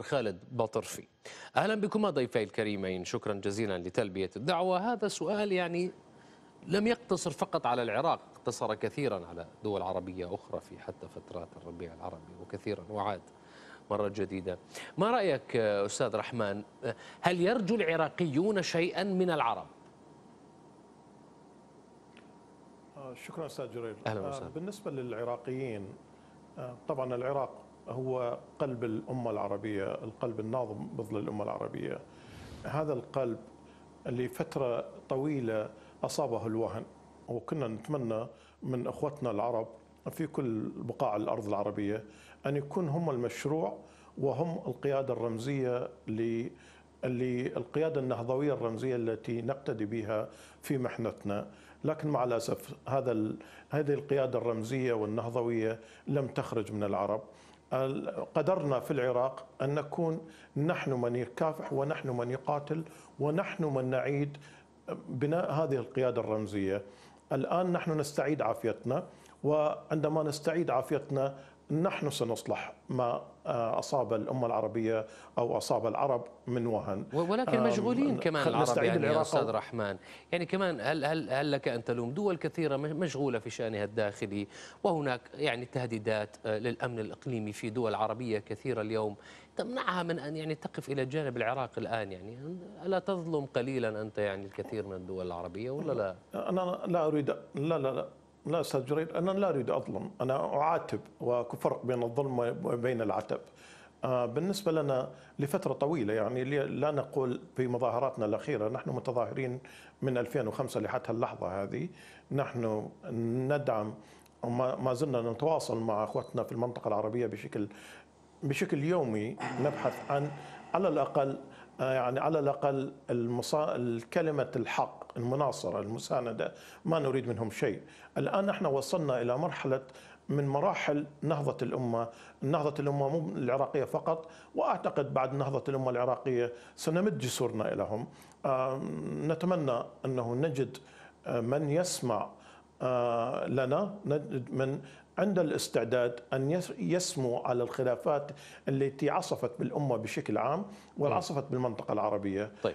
خالد بطرفي أهلا بكما ضيفي الكريمين شكرا جزيلا لتلبية الدعوة هذا سؤال يعني لم يقتصر فقط على العراق اقتصر كثيرا على دول عربية أخرى في حتى فترات الربيع العربي وكثيرا وعاد مرة جديدة ما رأيك أستاذ رحمن هل يرجو العراقيون شيئا من العرب؟ آه، شكرا أستاذ جرير أهلا وسهلا آه، بالنسبة للعراقيين آه، طبعا العراق هو قلب الأمة العربية القلب الناظم بظل الأمة العربية هذا القلب لفترة طويلة أصابه الوهن وكنا نتمنى من أخوتنا العرب في كل بقاع الأرض العربية أن يكون هم المشروع وهم القيادة الرمزية للقيادة النهضوية الرمزية التي نقتدي بها في محنتنا لكن مع الأسف هذا هذه القيادة الرمزية والنهضوية لم تخرج من العرب قدرنا في العراق ان نكون نحن من يكافح ونحن من يقاتل ونحن من نعيد بناء هذه القياده الرمزيه الان نحن نستعيد عافيتنا وعندما نستعيد عافيتنا نحن سنصلح ما آه، اصاب الامه العربيه او اصاب العرب من وهن ولكن مشغولين كمان العرب يعني يا استاذ رحمن يعني كمان هل هل هل لك ان تلوم دول كثيره مشغوله في شانها الداخلي وهناك يعني تهديدات آه، للامن الاقليمي في دول عربيه كثيره اليوم تمنعها من ان يعني تقف الى جانب العراق الان يعني الا تظلم قليلا انت يعني الكثير من الدول العربيه ولا لا؟ انا لا اريد لا لا لا لا استاذ جرير انا لا اريد اظلم انا اعاتب وفرق بين الظلم وبين العتب آه، بالنسبة لنا لفترة طويلة يعني لا نقول في مظاهراتنا الأخيرة نحن متظاهرين من 2005 لحتى اللحظة هذه نحن ندعم وما زلنا نتواصل مع أخوتنا في المنطقة العربية بشكل بشكل يومي نبحث عن على الأقل آه، يعني على الاقل المصا... كلمه الحق المناصره المسانده ما نريد منهم شيء الان نحن وصلنا الى مرحله من مراحل نهضة الأمة نهضة الأمة مو العراقية فقط وأعتقد بعد نهضة الأمة العراقية سنمد جسورنا إليهم آه، نتمنى أنه نجد آه، من يسمع لنا نجد من عند الاستعداد أن يسمو على الخلافات التي عصفت بالأمة بشكل عام وعصفت بالمنطقة العربية طيب.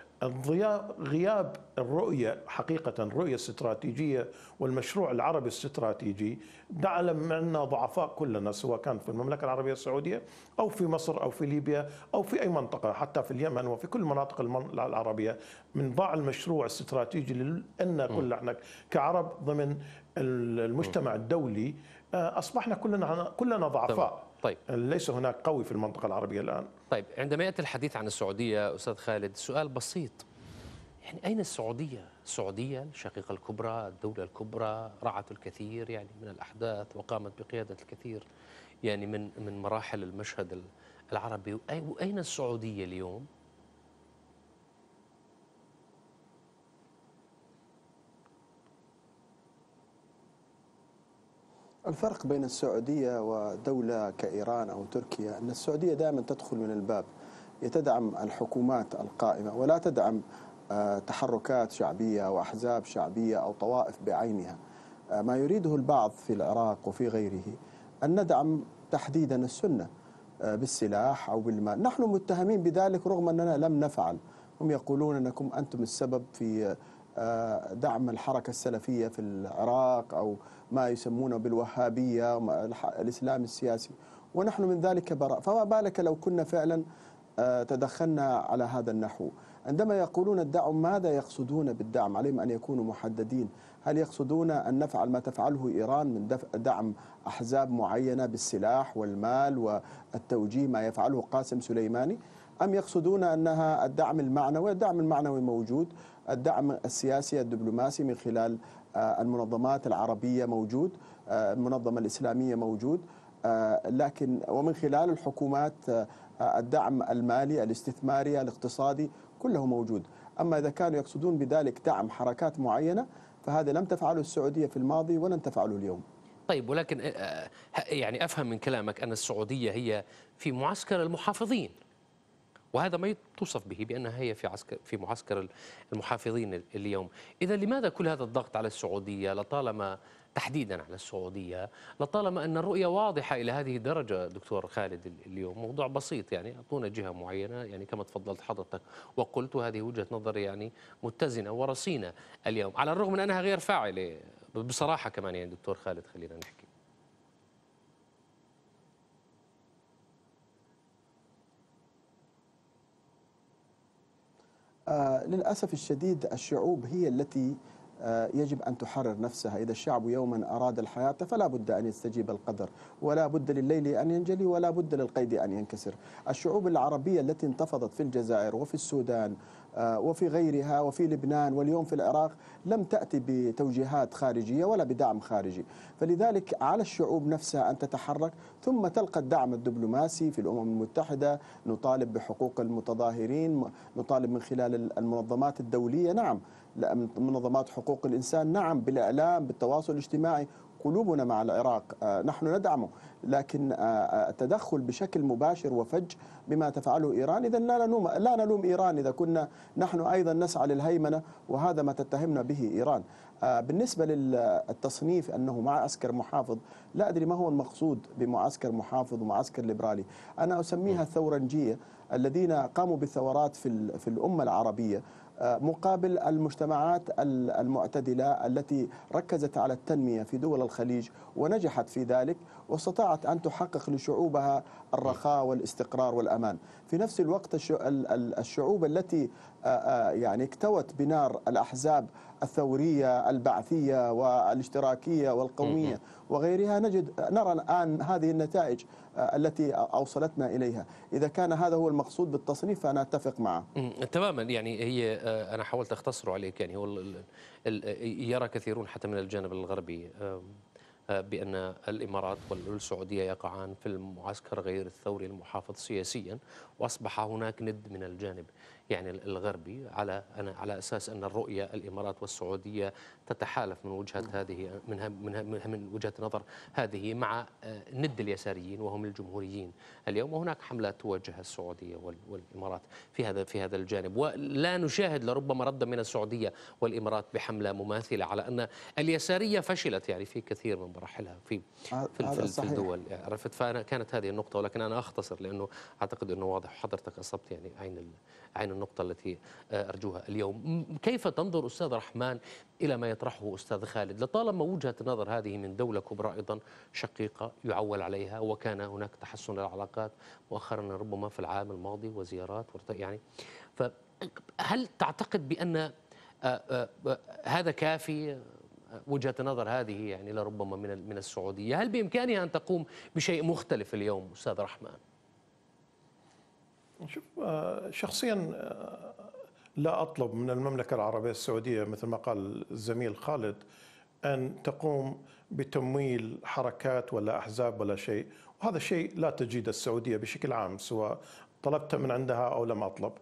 غياب الرؤية حقيقة الرؤية الاستراتيجية والمشروع العربي الاستراتيجي نعلم منا ضعفاء كلنا سواء كان في المملكة العربية السعودية أو في مصر أو في ليبيا أو في أي منطقة حتى في اليمن وفي كل المناطق العربية من ضاع المشروع الاستراتيجي لنا كلنا كعرب ضمن المجتمع الدولي آه، اصبحنا كلنا كلنا ضعفاء طيب ليس هناك قوي في المنطقه العربيه الان طيب عندما ياتي الحديث عن السعوديه استاذ خالد سؤال بسيط يعني اين السعوديه؟ السعوديه الشقيقه الكبرى، الدوله الكبرى، رعت الكثير يعني من الاحداث وقامت بقياده الكثير يعني من من مراحل المشهد العربي، واين السعوديه اليوم؟ الفرق بين السعودية ودولة كإيران أو تركيا أن السعودية دائما تدخل من الباب يتدعم الحكومات القائمة ولا تدعم آه، تحركات شعبية وأحزاب شعبية أو طوائف بعينها آه، ما يريده البعض في العراق وفي غيره أن ندعم تحديدا السنة آه، بالسلاح أو بالمال نحن متهمين بذلك رغم أننا لم نفعل هم يقولون أنكم أنتم السبب في آه، دعم الحركة السلفية في العراق أو ما يسمونه بالوهابية الإسلام السياسي ونحن من ذلك براء فما بالك لو كنا فعلا آه، تدخلنا على هذا النحو عندما يقولون الدعم ماذا يقصدون بالدعم عليهم أن يكونوا محددين هل يقصدون أن نفعل ما تفعله إيران من دعم أحزاب معينة بالسلاح والمال والتوجيه ما يفعله قاسم سليماني أم يقصدون أنها الدعم المعنوي الدعم المعنوي موجود الدعم السياسي الدبلوماسي من خلال آه، المنظمات العربية موجود آه، المنظمة الإسلامية موجود آه، لكن ومن خلال الحكومات الدعم المالي الاستثماري الاقتصادي كله موجود أما إذا كانوا يقصدون بذلك دعم حركات معينة فهذا لم تفعله السعودية في الماضي ولن تفعله اليوم طيب ولكن يعني أفهم من كلامك أن السعودية هي في معسكر المحافظين وهذا ما توصف به بأنها هي في عسكر في معسكر المحافظين اليوم إذا لماذا كل هذا الضغط على السعودية لطالما تحديدا على السعودية لطالما أن الرؤية واضحة إلى هذه الدرجة دكتور خالد اليوم موضوع بسيط يعني أعطونا جهة معينة يعني كما تفضلت حضرتك وقلت هذه وجهة نظر يعني متزنة ورصينة اليوم على الرغم من أنها غير فاعلة بصراحة كمان يعني دكتور خالد خلينا نحكي آه، للأسف الشديد الشعوب هي التي آه، يجب أن تحرر نفسها إذا الشعب يوما أراد الحياة فلا بد أن يستجيب القدر ولا بد لليل أن ينجلي ولا بد للقيد أن ينكسر الشعوب العربية التي انتفضت في الجزائر وفي السودان آه، وفي غيرها وفي لبنان واليوم في العراق لم تأتي بتوجيهات خارجية ولا بدعم خارجي فلذلك على الشعوب نفسها أن تتحرك ثم تلقى الدعم الدبلوماسي في الأمم المتحدة نطالب بحقوق المتظاهرين نطالب من خلال المنظمات الدولية نعم منظمات حقوق الإنسان نعم بالإعلام بالتواصل الاجتماعي قلوبنا مع العراق آه، نحن ندعمه لكن آه، آه، التدخل بشكل مباشر وفج بما تفعله إيران إذا لا نلوم, لا نلوم إيران إذا كنا نحن أيضا نسعى للهيمنة وهذا ما تتهمنا به إيران بالنسبة للتصنيف أنه معسكر محافظ لا أدري ما هو المقصود بمعسكر محافظ ومعسكر ليبرالي أنا أسميها ثورنجية الذين قاموا بالثورات في, في الأمة العربية مقابل المجتمعات المعتدلة التي ركزت على التنمية في دول الخليج ونجحت في ذلك واستطاعت أن تحقق لشعوبها الرخاء والاستقرار والأمان في نفس الوقت الشعوب التي آه، آه، يعني اكتوت بنار الأحزاب الثورية البعثية والاشتراكية والقومية وغيرها نجد نرى الآن هذه النتائج آه، التي أوصلتنا إليها إذا كان هذا هو المقصود بالتصنيف فأنا أتفق معه تماما يعني هي آه، أنا حاولت أختصره عليك يعني هو يرى كثيرون حتى من الجانب الغربي آه، بأن الإمارات والسعودية يقعان في المعسكر غير الثوري المحافظ سياسيا وأصبح هناك ند من الجانب يعني الغربي على أنا على أساس أن الرؤية الإمارات والسعودية تتحالف من وجهة نعم. هذه من من من وجهة نظر هذه مع آه، ند اليساريين وهم الجمهوريين اليوم وهناك حملات توجه السعودية والإمارات في هذا في هذا الجانب ولا نشاهد لربما ردا من السعودية والإمارات بحملة مماثلة على أن اليسارية فشلت يعني في كثير من مراحلها في في, في, في الدول عرفت فأنا كانت هذه النقطة ولكن أنا أختصر لأنه أعتقد أنه واضح حضرتك أصبت يعني عين عين النقطة التي آه، أرجوها اليوم كيف تنظر أستاذ رحمن إلى ما يطرحه أستاذ خالد لطالما وجهة النظر هذه من دولة كبرى أيضا شقيقة يعول عليها وكان هناك تحسن للعلاقات مؤخرا ربما في العام الماضي وزيارات يعني فهل تعتقد بأن آه، آه، هذا كافي وجهه نظر هذه يعني لربما من من السعوديه، هل بامكانها ان تقوم بشيء مختلف اليوم استاذ رحمن؟ شوف آه، شخصيا آه، لا اطلب من المملكه العربيه السعوديه مثل ما قال الزميل خالد ان تقوم بتمويل حركات ولا احزاب ولا شيء، وهذا الشيء لا تجيد السعوديه بشكل عام سواء طلبت من عندها او لم اطلب.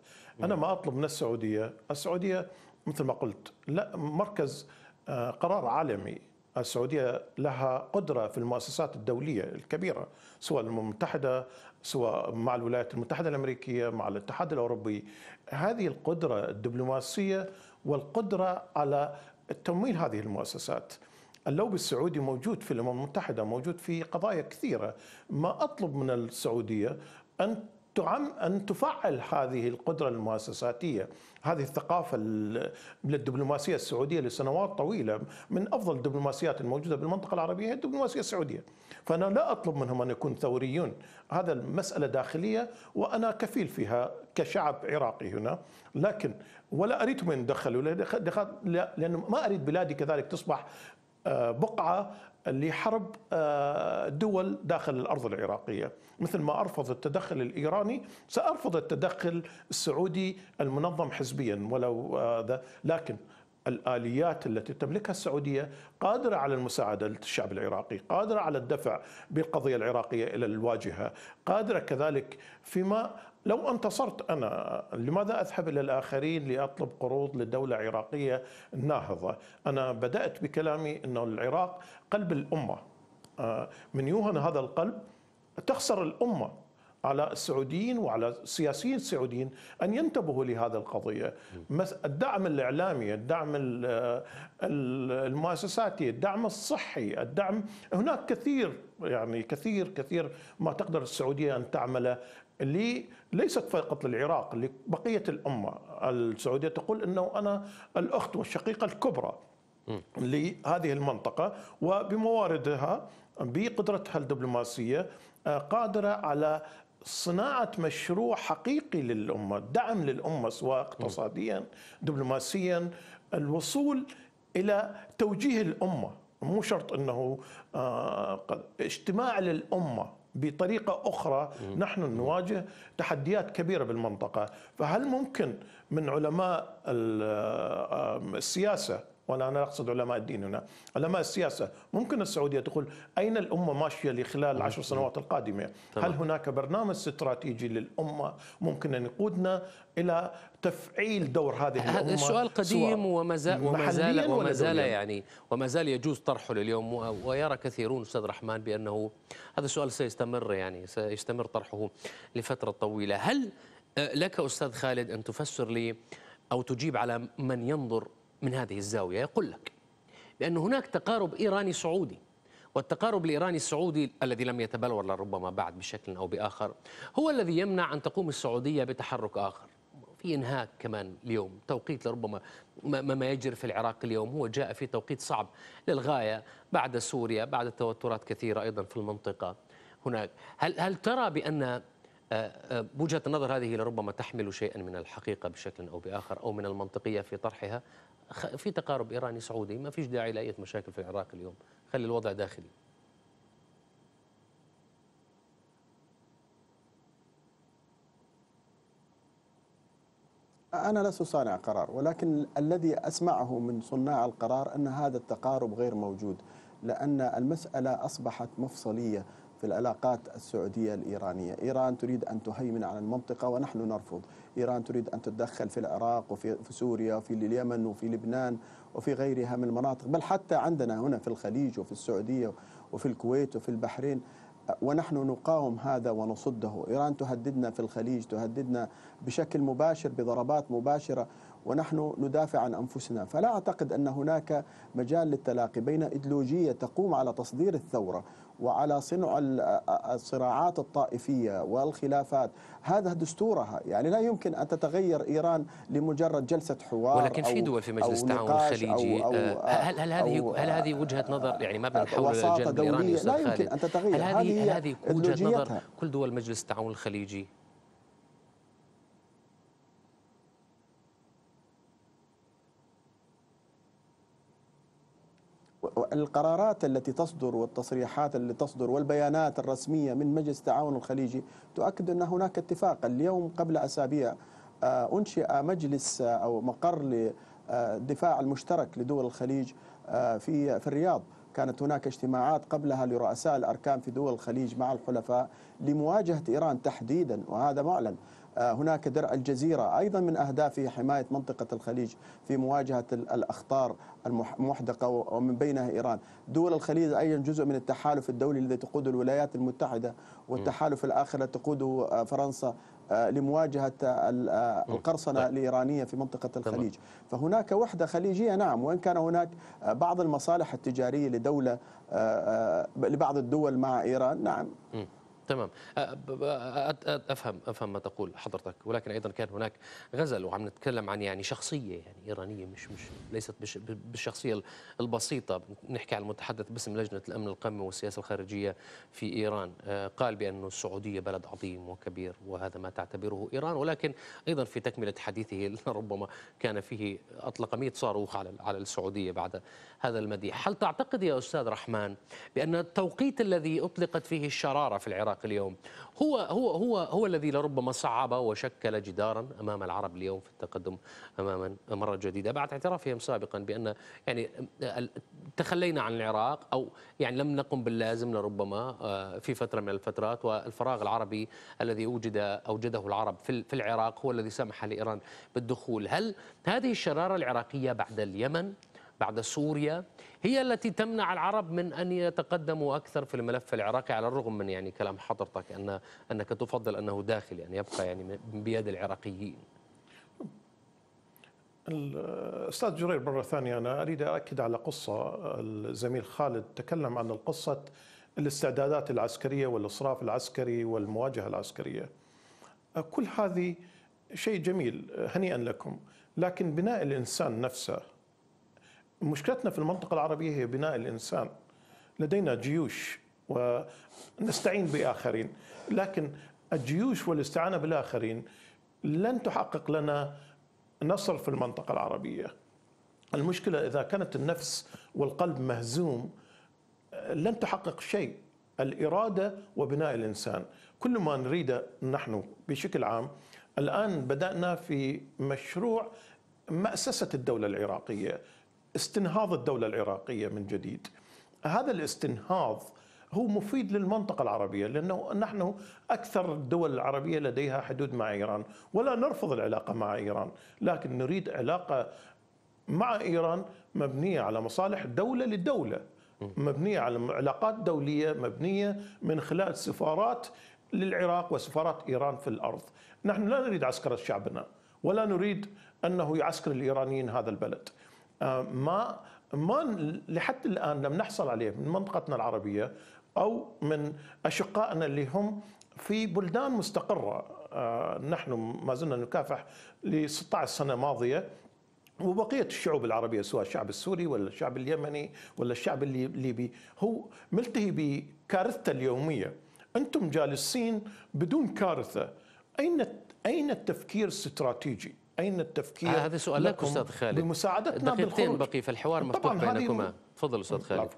انا ما اطلب من السعوديه، السعوديه مثل ما قلت لا مركز آه، قرار عالمي السعودية لها قدرة في المؤسسات الدولية الكبيرة سواء الأمم المتحدة سواء مع الولايات المتحدة الأمريكية مع الاتحاد الأوروبي هذه القدرة الدبلوماسية والقدرة على تمويل هذه المؤسسات اللوبي السعودي موجود في الامم المتحده موجود في قضايا كثيره ما اطلب من السعوديه ان تعم ان تفعل هذه القدره المؤسساتيه، هذه الثقافه للدبلوماسيه السعوديه لسنوات طويله من افضل الدبلوماسيات الموجوده بالمنطقه العربيه هي الدبلوماسيه السعوديه، فانا لا اطلب منهم ان يكونوا ثوريون، هذا مساله داخليه وانا كفيل فيها كشعب عراقي هنا، لكن ولا اريدهم يدخلوا لان ما اريد بلادي كذلك تصبح آه، بقعه لحرب آه، دول داخل الارض العراقيه، مثل ما ارفض التدخل الايراني سارفض التدخل السعودي المنظم حزبيا ولو آه، ذا، لكن الآليات التي تملكها السعودية قادرة على المساعدة للشعب العراقي قادرة على الدفع بالقضية العراقية إلى الواجهة قادرة كذلك فيما لو انتصرت أنا لماذا أذهب إلى الآخرين لأطلب قروض لدولة عراقية ناهضة أنا بدأت بكلامي أنه العراق قلب الأمة آه، من يوهن هذا القلب تخسر الأمة على السعوديين وعلى السياسيين السعوديين ان ينتبهوا لهذه القضيه، الدعم الاعلامي، الدعم المؤسساتي، الدعم الصحي، الدعم هناك كثير يعني كثير كثير ما تقدر السعوديه ان تعمله ليست فقط للعراق لبقية الأمة السعودية تقول أنه أنا الأخت والشقيقة الكبرى لهذه المنطقة وبمواردها بقدرتها الدبلوماسية آه، قادرة على صناعة مشروع حقيقي للأمة دعم للأمة سواء اقتصاديا دبلوماسيا الوصول إلى توجيه الأمة مو شرط أنه آه، اجتماع للأمة بطريقة أخرى نحن نواجه تحديات كبيرة بالمنطقة فهل ممكن من علماء آه، آه، السياسة ولا أنا أقصد علماء الدين هنا علماء السياسة ممكن السعودية تقول أين الأمة ماشية لخلال العشر سنوات القادمة طبعا. هل هناك برنامج استراتيجي للأمة ممكن أن يقودنا إلى تفعيل دور هذه الأمة هذا السؤال قديم وما زال وما زال وما زال يعني وما زال يجوز طرحه لليوم ويرى كثيرون أستاذ رحمن بأنه هذا السؤال سيستمر يعني سيستمر طرحه لفترة طويلة هل آه، لك أستاذ خالد أن تفسر لي أو تجيب على من ينظر من هذه الزاوية يقول لك بأن هناك تقارب إيراني سعودي والتقارب الإيراني السعودي الذي لم يتبلور لربما بعد بشكل أو بآخر هو الذي يمنع أن تقوم السعودية بتحرك آخر في انهاك كمان اليوم توقيت لربما ما يجري في العراق اليوم هو جاء في توقيت صعب للغاية بعد سوريا بعد توترات كثيرة أيضا في المنطقة هناك هل, هل ترى بأن آه، آه، وجهه النظر هذه لربما تحمل شيئا من الحقيقة بشكل أو بآخر أو من المنطقية في طرحها في تقارب إيراني سعودي ما فيش داعي لأي مشاكل في العراق اليوم خلي الوضع داخلي أنا لست صانع قرار ولكن الذي أسمعه من صناع القرار أن هذا التقارب غير موجود لأن المسألة أصبحت مفصلية في العلاقات السعودية الإيرانية إيران تريد أن تهيمن على المنطقة ونحن نرفض إيران تريد أن تتدخل في العراق وفي في سوريا وفي اليمن وفي لبنان وفي غيرها من المناطق بل حتى عندنا هنا في الخليج وفي السعودية وفي الكويت وفي البحرين ونحن نقاوم هذا ونصده إيران تهددنا في الخليج تهددنا بشكل مباشر بضربات مباشرة ونحن ندافع عن أنفسنا فلا أعتقد أن هناك مجال للتلاقي بين إدلوجية تقوم على تصدير الثورة وعلى صنع الصراعات الطائفية والخلافات هذا دستورها يعني لا يمكن أن تتغير إيران لمجرد جلسة حوار ولكن في دول في مجلس التعاون الخليجي أو آه، أو هل هل هذه هل هذه وجهة نظر يعني ما بنحاول الجانب الإيراني لا يمكن أن تتغير هل هذه هل هذه وجهة نظر كل دول مجلس التعاون الخليجي القرارات التي تصدر والتصريحات التي تصدر والبيانات الرسمية من مجلس التعاون الخليجي تؤكد أن هناك اتفاق اليوم قبل أسابيع آه، أنشئ مجلس آه، أو مقر للدفاع آه، المشترك لدول الخليج في في الرياض كانت هناك اجتماعات قبلها لرؤساء الأركان في دول الخليج مع الحلفاء لمواجهة إيران تحديدا وهذا معلن آه، هناك درع الجزيرة أيضا من أهدافه حماية منطقة الخليج في مواجهة الأخطار المحدقة ومن بينها إيران دول الخليج أيضا جزء من التحالف الدولي الذي تقوده الولايات المتحدة والتحالف الآخر الذي تقوده آه، فرنسا آه، لمواجهه القرصنه طيب. الايرانيه في منطقه الخليج، فهناك وحده خليجيه نعم وان كان هناك بعض المصالح التجاريه لدوله لبعض الدول مع ايران نعم. تمام افهم افهم ما تقول حضرتك ولكن ايضا كان هناك غزل وعم نتكلم عن يعني شخصيه يعني ايرانيه مش مش ليست بالشخصيه البسيطه نحكي عن المتحدث باسم لجنه الامن القومي والسياسه الخارجيه في ايران قال بان السعوديه بلد عظيم وكبير وهذا ما تعتبره ايران ولكن ايضا في تكمله حديثه ربما كان فيه اطلق 100 صاروخ على على السعوديه بعد هذا المديح هل تعتقد يا استاذ رحمن بان التوقيت الذي اطلقت فيه الشراره في العراق العراق اليوم هو هو هو هو الذي لربما صعب وشكل جدارا امام العرب اليوم في التقدم اماما مره جديده بعد اعترافهم سابقا بان يعني تخلينا عن العراق او يعني لم نقم باللازم لربما آه، في فتره من الفترات والفراغ العربي الذي اوجد اوجده العرب في العراق هو الذي سمح لايران بالدخول هل هذه الشراره العراقيه بعد اليمن بعد سوريا هي التي تمنع العرب من أن يتقدموا أكثر في الملف العراقي على الرغم من يعني كلام حضرتك أن أنك تفضل أنه داخلي يعني أن يبقى يعني بيد العراقيين الأستاذ جرير مرة ثانية أنا أريد أأكد على قصة الزميل خالد تكلم عن القصة الاستعدادات العسكرية والإصراف العسكري والمواجهة العسكرية كل هذه شيء جميل هنيئا لكم لكن بناء الإنسان نفسه مشكلتنا في المنطقة العربية هي بناء الإنسان لدينا جيوش ونستعين بآخرين لكن الجيوش والاستعانة بالآخرين لن تحقق لنا نصر في المنطقة العربية المشكلة إذا كانت النفس والقلب مهزوم لن تحقق شيء الإرادة وبناء الإنسان كل ما نريده نحن بشكل عام الآن بدأنا في مشروع مأسسة الدولة العراقية استنهاض الدولة العراقية من جديد هذا الاستنهاض هو مفيد للمنطقة العربية لأنه نحن أكثر الدول العربية لديها حدود مع إيران ولا نرفض العلاقة مع إيران لكن نريد علاقة مع إيران مبنية على مصالح دولة للدولة مبنية على علاقات دولية مبنية من خلال سفارات للعراق وسفارات إيران في الأرض نحن لا نريد عسكر شعبنا ولا نريد أنه يعسكر الإيرانيين هذا البلد آه، ما ما لحتى الان لم نحصل عليه من منطقتنا العربيه او من اشقائنا اللي هم في بلدان مستقره آه، نحن ما زلنا نكافح ل 16 سنه ماضيه وبقية الشعوب العربية سواء الشعب السوري ولا الشعب اليمني ولا الشعب الليبي هو ملتهي بكارثته اليومية أنتم جالسين بدون كارثة أين أين التفكير الاستراتيجي؟ أين التفكير آه، هذا سؤال لك أستاذ خالد بمساعدتنا دقيقتين بقي فالحوار مفتوح بينكما تفضل أستاذ خالد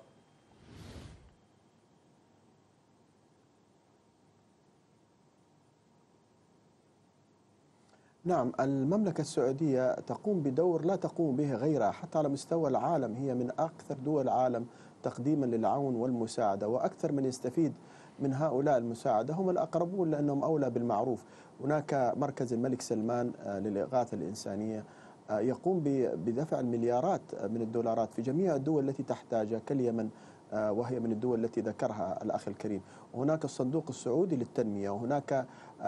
نعم المملكة السعودية تقوم بدور لا تقوم به غيرها حتى على مستوى العالم هي من أكثر دول العالم تقديما للعون والمساعدة وأكثر من يستفيد من هؤلاء المساعدة هم الأقربون لأنهم أولى بالمعروف هناك مركز الملك سلمان آه، للإغاثة الإنسانية آه، يقوم بدفع المليارات آه، من الدولارات في جميع الدول التي تحتاجها كاليمن وهي من الدول التي ذكرها الأخ الكريم وهناك الصندوق السعودي للتنمية وهناك آه،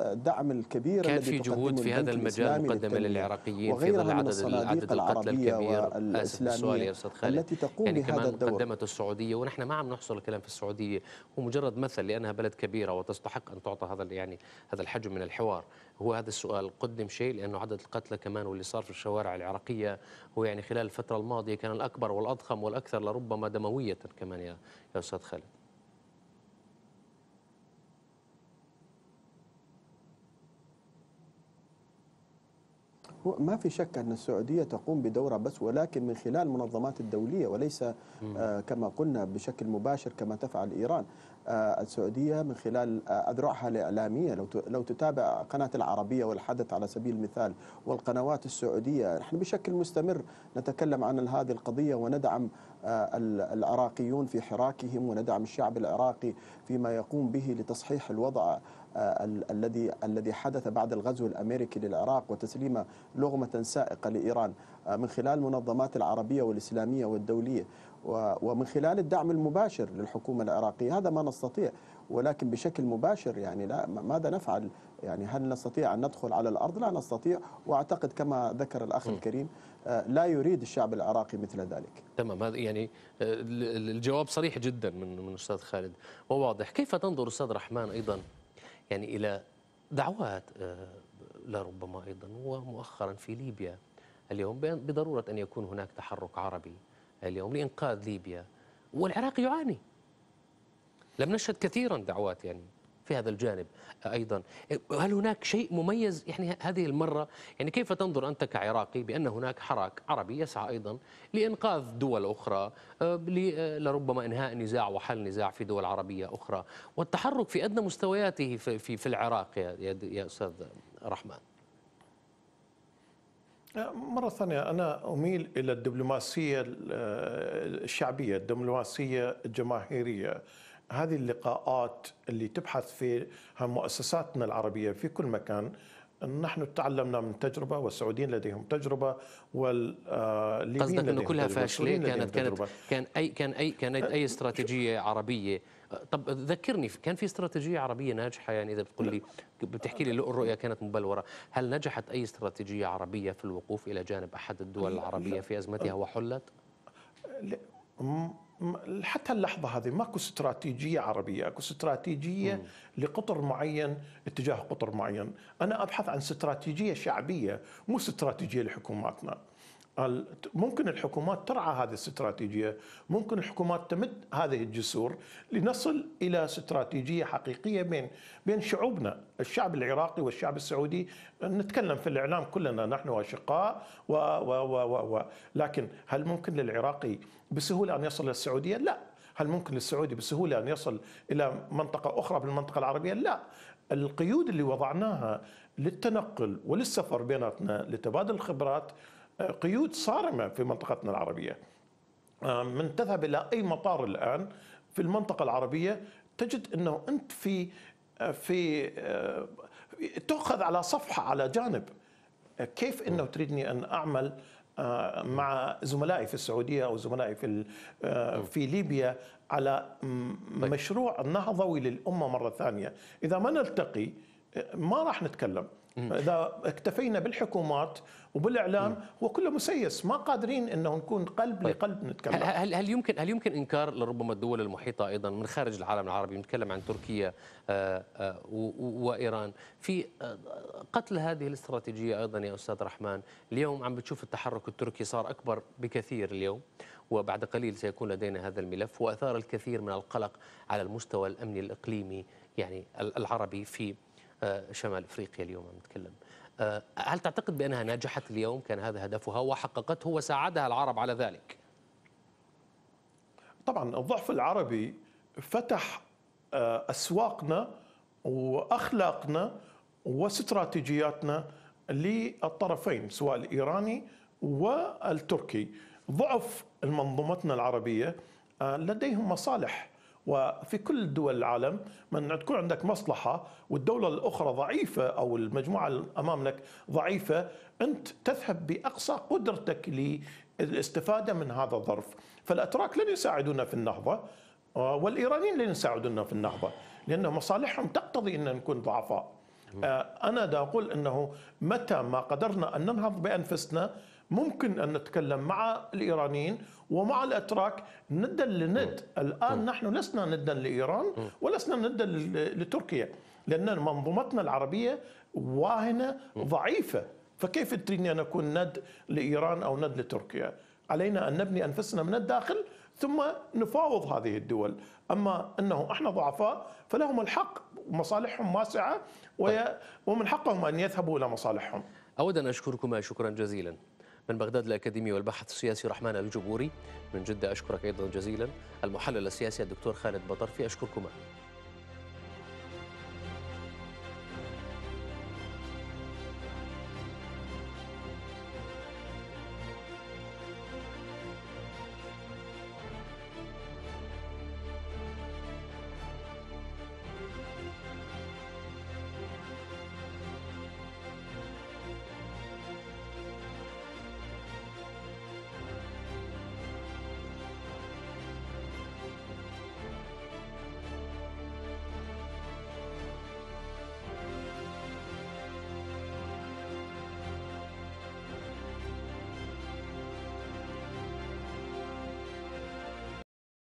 آه، الدعم الكبير كان الذي في جهود في هذا المجال مقدمة للعراقيين في ظل عدد عدد القتلى الكبير آسف السؤال يا أستاذ خالد التي تقوم يعني كمان الدور. مقدمة السعودية ونحن ما عم نحصر الكلام في السعودية هو مجرد مثل لأنها بلد كبيرة وتستحق أن تعطى هذا يعني هذا الحجم من الحوار هو هذا السؤال قدم شيء لأنه عدد القتلى كمان واللي صار في الشوارع العراقية هو يعني خلال الفترة الماضية كان الأكبر والأضخم والأكثر لربما دموية كمان يا أستاذ خالد هو ما في شك أن السعودية تقوم بدورة بس ولكن من خلال المنظمات الدولية وليس آه كما قلنا بشكل مباشر كما تفعل إيران آه السعودية من خلال آه أذرعها الإعلامية لو لو تتابع قناة العربية والحدث على سبيل المثال والقنوات السعودية نحن بشكل مستمر نتكلم عن هذه القضية وندعم آه، العراقيون في حراكهم وندعم الشعب العراقي فيما يقوم به لتصحيح الوضع آه، الذي الذي حدث بعد الغزو الامريكي للعراق وتسليم لغمه سائقه لايران آه، من خلال المنظمات العربيه والاسلاميه والدوليه ومن خلال الدعم المباشر للحكومه العراقيه هذا ما نستطيع ولكن بشكل مباشر يعني لا ماذا نفعل يعني هل نستطيع أن ندخل على الأرض لا نستطيع وأعتقد كما ذكر الأخ الكريم آه، لا يريد الشعب العراقي مثل ذلك تمام هذا يعني الجواب صريح جدا من من أستاذ خالد وواضح كيف تنظر أستاذ رحمن أيضا يعني إلى دعوات آه، لربما أيضا ومؤخرا في ليبيا اليوم بضرورة أن يكون هناك تحرك عربي اليوم لإنقاذ ليبيا والعراق يعاني لم نشهد كثيرا دعوات يعني في هذا الجانب أيضا هل هناك شيء مميز يعني هذه المرة يعني كيف تنظر أنت كعراقي بأن هناك حراك عربي يسعى أيضا لإنقاذ دول أخرى آه، آه، لربما إنهاء نزاع وحل نزاع في دول عربية أخرى والتحرك في أدنى مستوياته في, في, العراق يا, يا أستاذ رحمن آه، مرة ثانية أنا أميل إلى الدبلوماسية الشعبية الدبلوماسية الجماهيرية هذه اللقاءات اللي تبحث فيها مؤسساتنا العربية في كل مكان نحن تعلمنا من تجربة والسعوديين لديهم تجربة والليبيين آه، قصدك انه كلها فاشله كانت كانت كان اي كان اي كانت أه، اي استراتيجيه عربيه طب ذكرني كان في استراتيجيه عربيه ناجحه يعني اذا بتقول لي بتحكي لي الرؤيه كانت مبلوره هل نجحت اي استراتيجيه عربيه في الوقوف الى جانب احد الدول العربيه في ازمتها وحلت حتى اللحظة هذه ماكو استراتيجية عربية اكو استراتيجية م. لقطر معين اتجاه قطر معين أنا أبحث عن استراتيجية شعبية مو استراتيجية لحكوماتنا ممكن الحكومات ترعى هذه الاستراتيجيه، ممكن الحكومات تمد هذه الجسور لنصل الى استراتيجيه حقيقيه بين بين شعوبنا، الشعب العراقي والشعب السعودي نتكلم في الاعلام كلنا نحن اشقاء و و و و, و. لكن هل ممكن للعراقي بسهوله ان يصل للسعوديه؟ لا، هل ممكن للسعودي بسهوله ان يصل الى منطقه اخرى في المنطقه العربيه؟ لا، القيود اللي وضعناها للتنقل وللسفر بيناتنا لتبادل الخبرات قيود صارمه في منطقتنا العربيه من تذهب الى اي مطار الان في المنطقه العربيه تجد انه انت في في آه، تؤخذ على صفحه على جانب كيف انه تريدني ان اعمل آه، مع زملائي في السعوديه او زملائي في آه، في ليبيا على طيب. مشروع نهضوي للامه مره ثانيه، اذا ما نلتقي ما راح نتكلم، اذا اكتفينا بالحكومات وبالاعلام هو كله مسيس ما قادرين انه نكون قلب طيب. لقلب نتكلم هل, هل يمكن هل يمكن انكار لربما الدول المحيطه ايضا من خارج العالم العربي نتكلم عن تركيا آه، آه، وايران في آه، قتل هذه الاستراتيجيه ايضا يا استاذ رحمن اليوم عم بتشوف التحرك التركي صار اكبر بكثير اليوم وبعد قليل سيكون لدينا هذا الملف واثار الكثير من القلق على المستوى الامني الاقليمي يعني العربي في آه، شمال افريقيا اليوم نتكلم آه، هل تعتقد بانها نجحت اليوم كان هذا هدفها وحققته وساعدها العرب على ذلك طبعا الضعف العربي فتح آه، اسواقنا واخلاقنا واستراتيجياتنا للطرفين سواء الايراني والتركي ضعف منظومتنا العربيه لديهم مصالح وفي كل دول العالم من تكون عندك مصلحة والدولة الأخرى ضعيفة أو المجموعة أمامك ضعيفة أنت تذهب بأقصى قدرتك للاستفادة من هذا الظرف فالأتراك لن يساعدونا في النهضة آه، والإيرانيين لن يساعدونا في النهضة لأن مصالحهم تقتضي أن نكون ضعفاء آه، أنا دا أقول أنه متى ما قدرنا أن ننهض بأنفسنا ممكن أن نتكلم مع الإيرانيين ومع الأتراك ندا لند الآن نحن لسنا ندا لإيران ولسنا ندا لتركيا لأن منظومتنا العربية واهنة ضعيفة فكيف تريدني أن أكون ند لإيران أو ند لتركيا علينا أن نبني أنفسنا من الداخل ثم نفاوض هذه الدول أما أنه إحنا ضعفاء فلهم الحق مصالحهم واسعة طيب. ومن حقهم أن يذهبوا إلى مصالحهم أود أن أشكركما شكرا جزيلا من بغداد الأكاديمي والباحث السياسي رحمن الجبوري من جدة أشكرك أيضا جزيلا المحلل السياسي الدكتور خالد بطرفي أشكركما